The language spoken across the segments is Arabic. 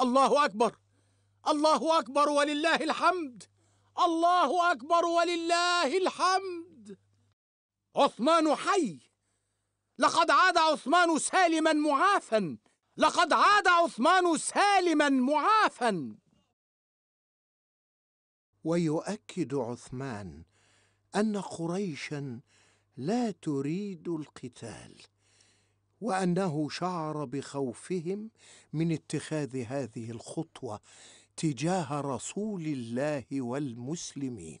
الله اكبر الله اكبر ولله الحمد الله اكبر ولله الحمد عثمان حي لقد عاد عثمان سالما معافا لقد عاد عثمان سالما معافا ويؤكد عثمان ان قريشا لا تريد القتال وانه شعر بخوفهم من اتخاذ هذه الخطوه تجاه رسول الله والمسلمين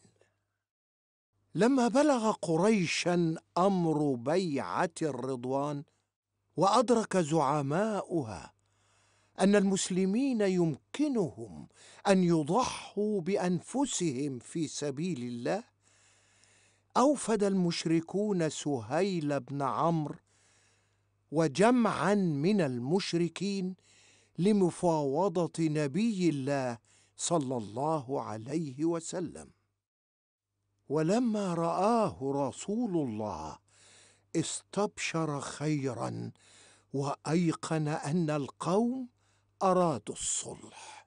لما بلغ قريشا امر بيعه الرضوان وادرك زعماؤها ان المسلمين يمكنهم ان يضحوا بانفسهم في سبيل الله اوفد المشركون سهيل بن عمرو وجمعا من المشركين لمفاوضة نبي الله صلى الله عليه وسلم ولما رآه رسول الله استبشر خيرا وأيقن أن القوم أرادوا الصلح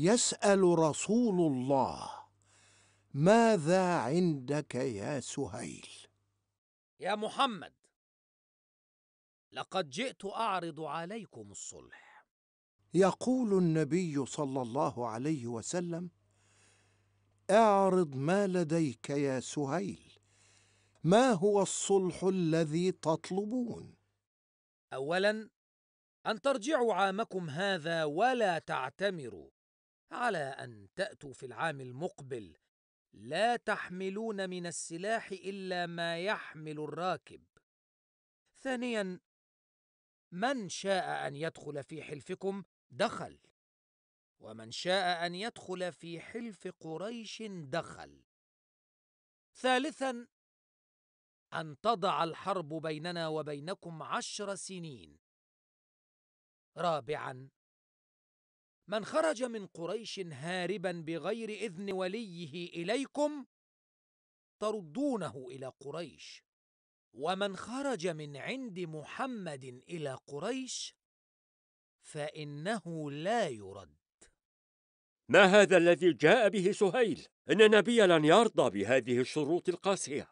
يسأل رسول الله ماذا عندك يا سهيل يا محمد لقد جئت أعرض عليكم الصلح يقول النبي صلى الله عليه وسلم اعرض ما لديك يا سهيل ما هو الصلح الذي تطلبون اولا ان ترجعوا عامكم هذا ولا تعتمروا على ان تاتوا في العام المقبل لا تحملون من السلاح الا ما يحمل الراكب ثانيا من شاء ان يدخل في حلفكم دخل ومن شاء ان يدخل في حلف قريش دخل ثالثا ان تضع الحرب بيننا وبينكم عشر سنين رابعا من خرج من قريش هاربا بغير اذن وليه اليكم تردونه الى قريش ومن خرج من عند محمد الى قريش فانه لا يرد ما هذا الذي جاء به سهيل ان النبي لن يرضى بهذه الشروط القاسيه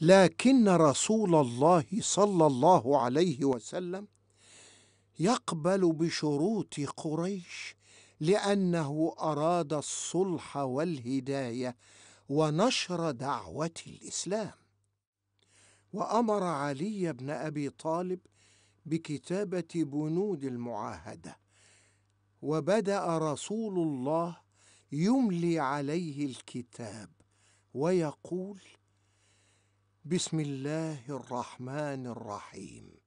لكن رسول الله صلى الله عليه وسلم يقبل بشروط قريش لانه اراد الصلح والهدايه ونشر دعوه الاسلام وامر علي بن ابي طالب بكتابه بنود المعاهده وبدا رسول الله يملي عليه الكتاب ويقول بسم الله الرحمن الرحيم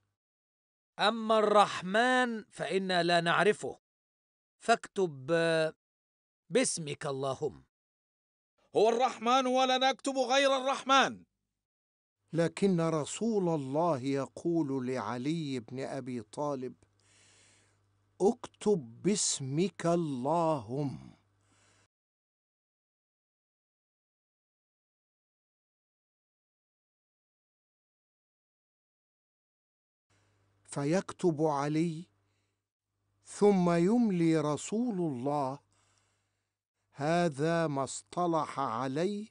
أما الرحمن فإنا لا نعرفه فاكتب باسمك اللهم هو الرحمن ولا نكتب غير الرحمن لكن رسول الله يقول لعلي بن أبي طالب اكتب باسمك اللهم فيكتب علي ثم يملي رسول الله هذا ما اصطلح عليه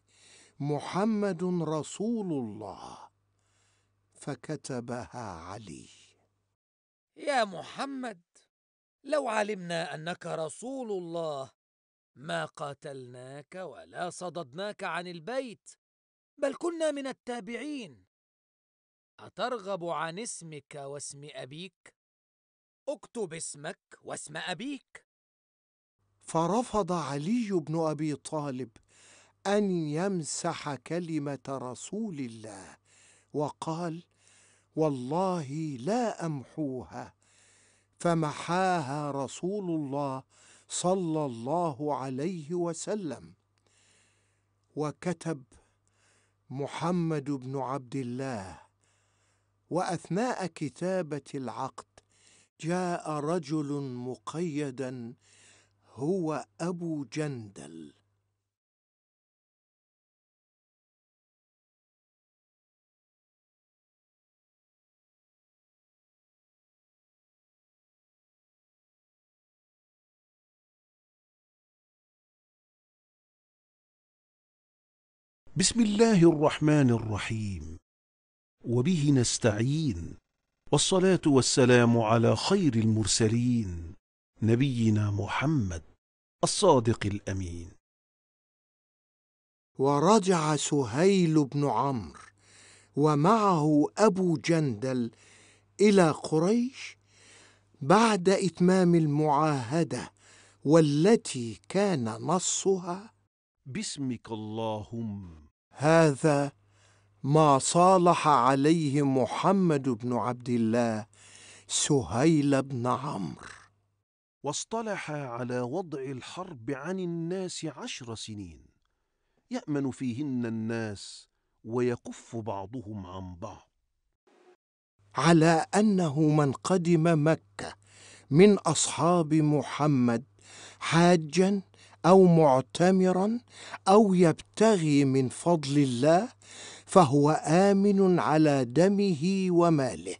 محمد رسول الله فكتبها علي يا محمد لو علمنا انك رسول الله ما قاتلناك ولا صددناك عن البيت بل كنا من التابعين أترغب عن اسمك واسم أبيك؟ اكتب اسمك واسم أبيك فرفض علي بن أبي طالب أن يمسح كلمة رسول الله وقال والله لا أمحوها فمحاها رسول الله صلى الله عليه وسلم وكتب محمد بن عبد الله واثناء كتابه العقد جاء رجل مقيدا هو ابو جندل بسم الله الرحمن الرحيم وبه نستعين والصلاة والسلام على خير المرسلين نبينا محمد الصادق الأمين ورجع سهيل بن عمرو ومعه أبو جندل إلى قريش بعد إتمام المعاهدة والتي كان نصها باسمك اللهم هذا ما صالح عليه محمد بن عبد الله سهيل بن عمرو واصطلح على وضع الحرب عن الناس عشر سنين يامن فيهن الناس ويكف بعضهم عن بعض على انه من قدم مكه من اصحاب محمد حاجا او معتمرا او يبتغي من فضل الله فهو امن على دمه وماله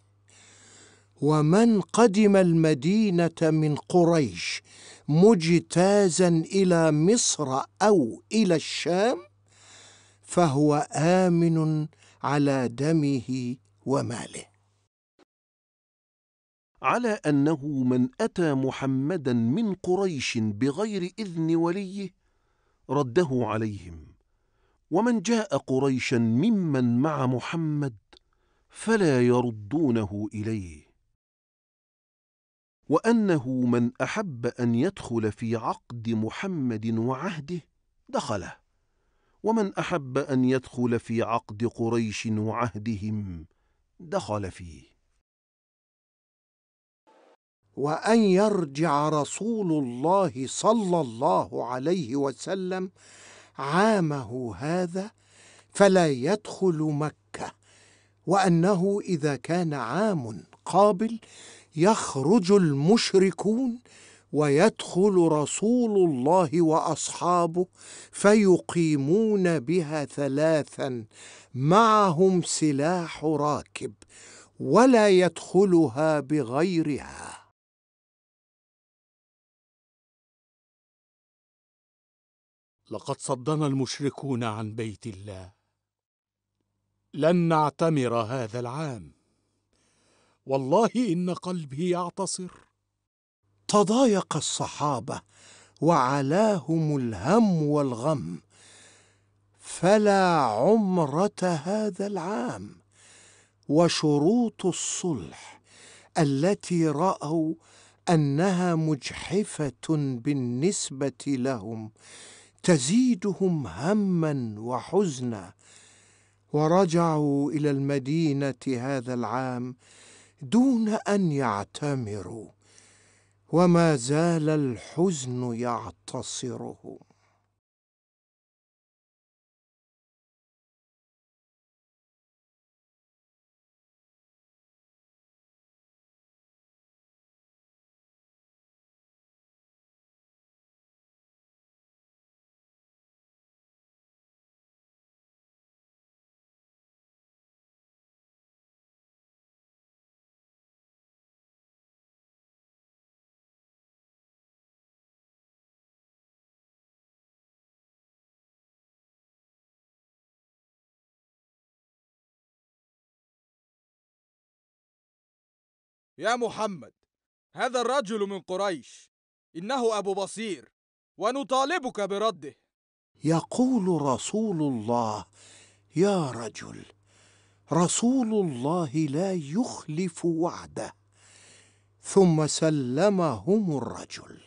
ومن قدم المدينه من قريش مجتازا الى مصر او الى الشام فهو امن على دمه وماله على أنه من أتى محمدا من قريش بغير إذن وليه رده عليهم ومن جاء قريشا ممن مع محمد فلا يردونه إليه وأنه من أحب أن يدخل في عقد محمد وعهده دخله ومن أحب أن يدخل في عقد قريش وعهدهم دخل فيه وان يرجع رسول الله صلى الله عليه وسلم عامه هذا فلا يدخل مكه وانه اذا كان عام قابل يخرج المشركون ويدخل رسول الله واصحابه فيقيمون بها ثلاثا معهم سلاح راكب ولا يدخلها بغيرها لقد صدنا المشركون عن بيت الله لن نعتمر هذا العام والله ان قلبي يعتصر تضايق الصحابه وعلاهم الهم والغم فلا عمره هذا العام وشروط الصلح التي راوا انها مجحفه بالنسبه لهم تزيدهم هما وحزنا ورجعوا الى المدينه هذا العام دون ان يعتمروا وما زال الحزن يعتصرهم يا محمد هذا الرجل من قريش إنه أبو بصير ونطالبك برده يقول رسول الله يا رجل رسول الله لا يخلف وعده ثم سلمهم الرجل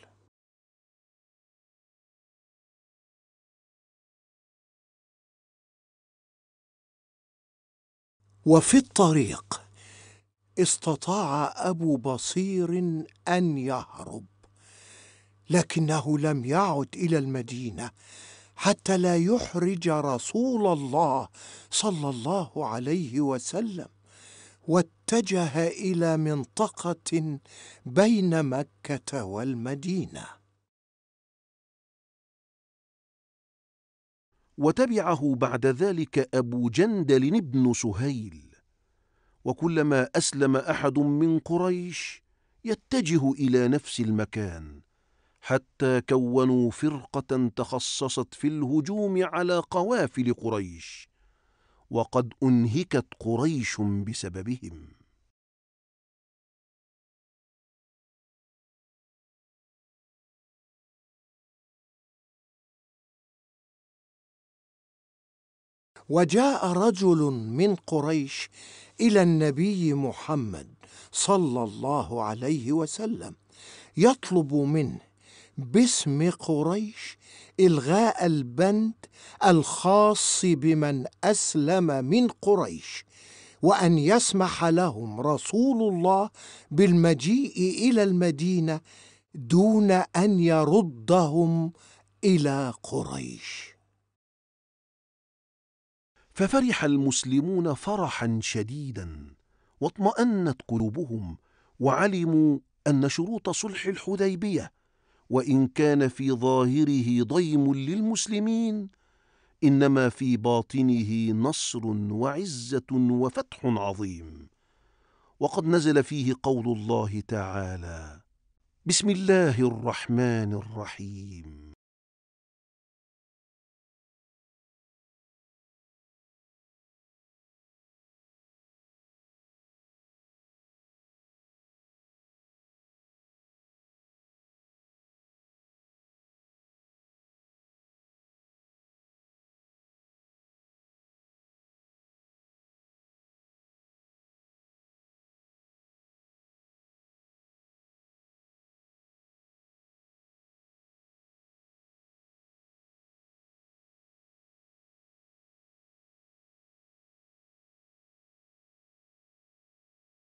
وفي الطريق استطاع أبو بصير أن يهرب لكنه لم يعد إلى المدينة حتى لا يحرج رسول الله صلى الله عليه وسلم واتجه إلى منطقة بين مكة والمدينة وتبعه بعد ذلك أبو جندل بن سهيل وكلما أسلم أحد من قريش يتجه إلى نفس المكان حتى كونوا فرقة تخصصت في الهجوم على قوافل قريش وقد أنهكت قريش بسببهم وجاء رجل من قريش الى النبي محمد صلى الله عليه وسلم يطلب منه باسم قريش الغاء البند الخاص بمن اسلم من قريش وان يسمح لهم رسول الله بالمجيء الى المدينه دون ان يردهم الى قريش ففرح المسلمون فرحا شديدا واطمأنت قلوبهم وعلموا أن شروط صلح الحديبية وإن كان في ظاهره ضيم للمسلمين إنما في باطنه نصر وعزة وفتح عظيم وقد نزل فيه قول الله تعالى بسم الله الرحمن الرحيم